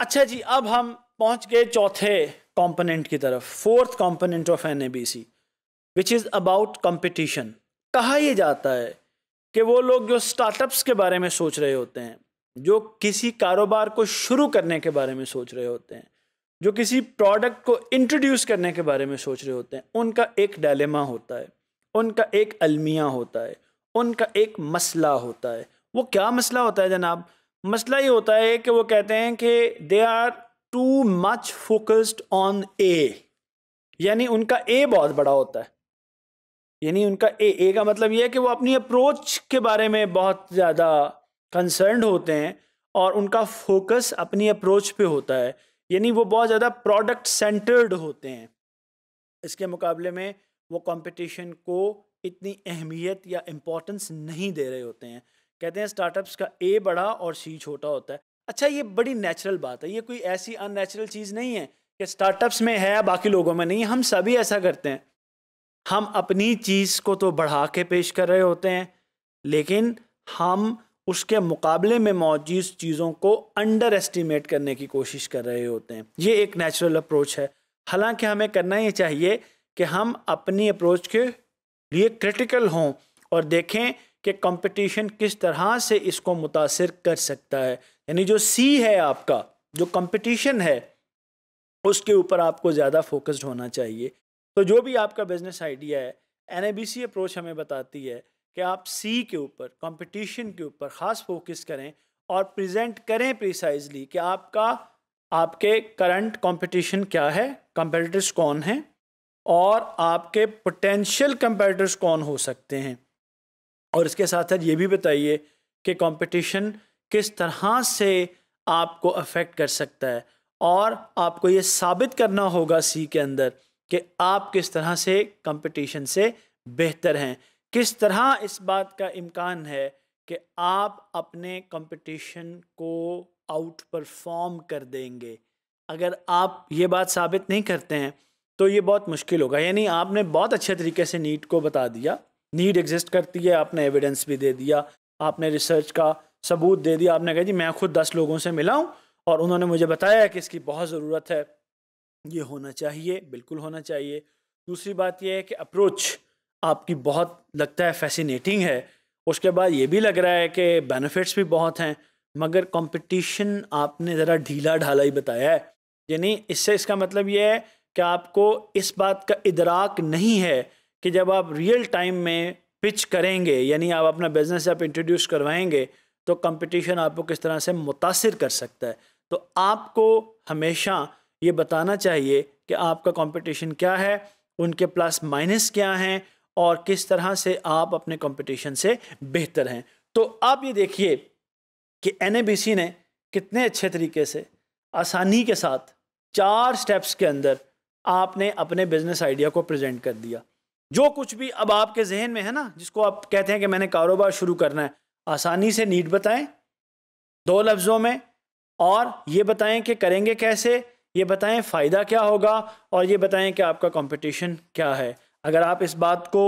अच्छा जी अब हम पहुंच गए चौथे कंपोनेंट की तरफ fourth component of N A B C which is about competition कहा यह जाता है कि वो लोग जो स्टार्टअप्स के बारे में सोच रहे होते हैं जो किसी कारोबार को शुरू करने के बारे में सोच रहे होते हैं जो किसी प्रोडक्ट को इंट्रोड्यूस करने के बारे में सोच रहे होते हैं उनका एक डायलेमा होता है उनका एक अलमिया होता है उनका एक मसला होता है वो क्या मसला होता है जनाब मसला ये होता है कि वो कहते हैं कि they are too much focused on A यानी उनका ए बहुत बड़ा होता है यानी उनका ए ए का मतलब ये है कि वो अपनी अप्रोच के बारे में बहुत ज़्यादा कंसर्न होते हैं और उनका फोकस अपनी अप्रोच पे होता है यानी वो बहुत ज़्यादा प्रोडक्ट सेंटर्ड होते हैं इसके मुकाबले में वो कंपटीशन को इतनी अहमियत या इम्पोर्टेंस नहीं दे रहे होते हैं कहते हैं स्टार्टअप्स का ए बड़ा और सी छोटा होता है अच्छा ये बड़ी नेचुरल बात है ये कोई ऐसी अननेचुरल चीज़ नहीं है कि स्टार्टअप्स में है या बाकी लोगों में नहीं हम सभी ऐसा करते हैं हम अपनी चीज़ को तो बढ़ा के पेश कर रहे होते हैं लेकिन हम उसके मुकाबले में मौजूद चीज़ों को अंडर एस्टिमेट करने की कोशिश कर रहे होते हैं ये एक नेचुरल अप्रोच है हालांकि हमें करना ये चाहिए कि हम अपनी अप्रोच के लिए क्रिटिकल हों और देखें कि कंपटीशन किस तरह से इसको मुतासर कर सकता है यानी जो सी है आपका जो कंपटीशन है उसके ऊपर आपको ज़्यादा फोकस्ड होना चाहिए तो जो भी आपका बिजनेस आइडिया है एन अप्रोच हमें बताती है कि आप सी के ऊपर कंपटीशन के ऊपर ख़ास फोकस करें और प्रेजेंट करें प्रिसाइजली कि आपका आपके करंट कंपटीशन क्या है कंपेटिटर्स कौन हैं और आपके पोटेंशियल कंपेटिटर्स कौन हो सकते हैं और इसके साथ साथ ये भी बताइए कि कंपटीशन किस तरह से आपको अफेक्ट कर सकता है और आपको ये साबित करना होगा सी के अंदर कि आप किस तरह से कंपटीशन से बेहतर हैं किस तरह इस बात का इम्कान है कि आप अपने कंपटीशन को आउट परफॉर्म कर देंगे अगर आप ये बात साबित नहीं करते हैं तो ये बहुत मुश्किल होगा यानी आपने बहुत अच्छे तरीके से नीट को बता दिया नीड एग्जिस्ट करती है आपने एविडेंस भी दे दिया आपने रिसर्च का सबूत दे दिया आपने कहा जी मैं खुद दस लोगों से मिला हूँ और उन्होंने मुझे बताया कि इसकी बहुत ज़रूरत है ये होना चाहिए बिल्कुल होना चाहिए दूसरी बात यह है कि अप्रोच आपकी बहुत लगता है फैसिनेटिंग है उसके बाद ये भी लग रहा है कि बेनिफिट्स भी बहुत हैं मगर कंपटीशन आपने ज़रा ढीला ढाला ही बताया है यानी इससे इसका मतलब ये है कि आपको इस बात का इदराक नहीं है कि जब आप रियल टाइम में पिच करेंगे यानी आप अपना बिज़नेस आप इंट्रोड्यूस करवाएंगे तो कंपटीशन आपको किस तरह से मुतासर कर सकता है तो आपको हमेशा ये बताना चाहिए कि आपका कंपटीशन क्या है उनके प्लस माइनस क्या हैं और किस तरह से आप अपने कंपटीशन से बेहतर हैं तो आप ये देखिए कि एन ने कितने अच्छे तरीके से आसानी के साथ चार स्टेप्स के अंदर आपने अपने बिज़नेस आइडिया को प्रेजेंट कर दिया जो कुछ भी अब आपके जहन में है ना जिसको आप कहते हैं कि मैंने कारोबार शुरू करना है आसानी से नीट बताएं दो लफ्ज़ों में और ये बताएं कि करेंगे कैसे ये बताएं फ़ायदा क्या होगा और ये बताएं कि आपका कंपटीशन क्या है अगर आप इस बात को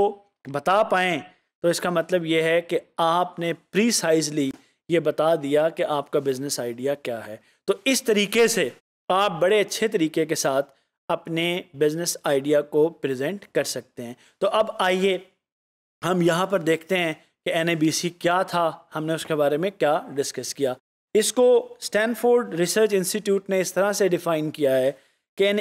बता पाएँ तो इसका मतलब ये है कि आपने प्रीसाइजली ये बता दिया कि आपका बिज़नेस आइडिया क्या है तो इस तरीके से आप बड़े अच्छे तरीके के साथ अपने बिजनेस आइडिया को प्रेजेंट कर सकते हैं तो अब आइए हम यहाँ पर देखते हैं कि एन क्या था हमने उसके बारे में क्या डिस्कस किया इसको स्टैनफोर्ड रिसर्च इंस्टीट्यूट ने इस तरह से डिफाइन किया है कि एन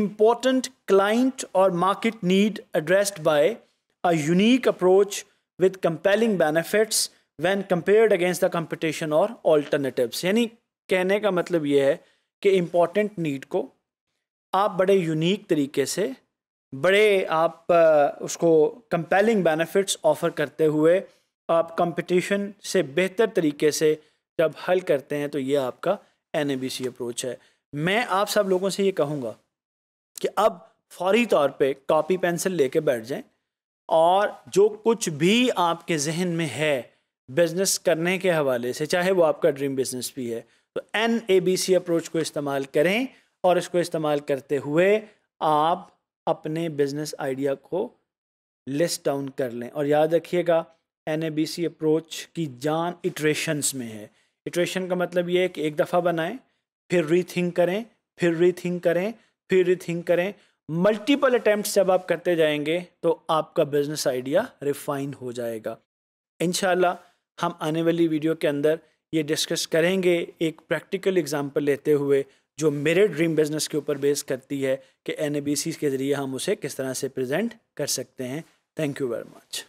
इम्पॉर्टेंट क्लाइंट और market need addressed by a unique approach with compelling benefits when compared against the competition और ऑल्टरनेटिव्स यानी कहने का मतलब यह है कि इम्पॉर्टेंट नीड को आप बड़े यूनिक तरीके से बड़े आप उसको कंपेलिंग बेनिफिट्स ऑफ़र करते हुए आप कंपटीशन से बेहतर तरीके से जब हल करते हैं तो ये आपका एन अप्रोच है मैं आप सब लोगों से ये कहूँगा कि अब फौरी तौर पे कॉपी पेंसिल लेके बैठ जाएं और जो कुछ भी आपके जहन में है बिज़नेस करने के हवाले से चाहे वो आपका ड्रीम बिज़नेस भी है तो एन अप्रोच को इस्तेमाल करें और इसको इस्तेमाल करते हुए आप अपने बिज़नेस आइडिया को लिस्ट डाउन कर लें और याद रखिएगा एन अप्रोच की जान इट्रेशंस में है इट्रेशन का मतलब ये है कि एक दफ़ा बनाएं फिर रीथिंक करें फिर रीथिंक करें फिर रीथिंक करें मल्टीपल अटैम्प्ट जब आप करते जाएंगे तो आपका बिज़नेस आइडिया रिफाइन हो जाएगा इन हम आने वाली वीडियो के अंदर ये डिस्कस करेंगे एक प्रैक्टिकल एग्जांपल लेते हुए जो मेरे ड्रीम बिजनेस के ऊपर बेस करती है कि एन के ज़रिए हम उसे किस तरह से प्रेजेंट कर सकते हैं थैंक यू वेरी मच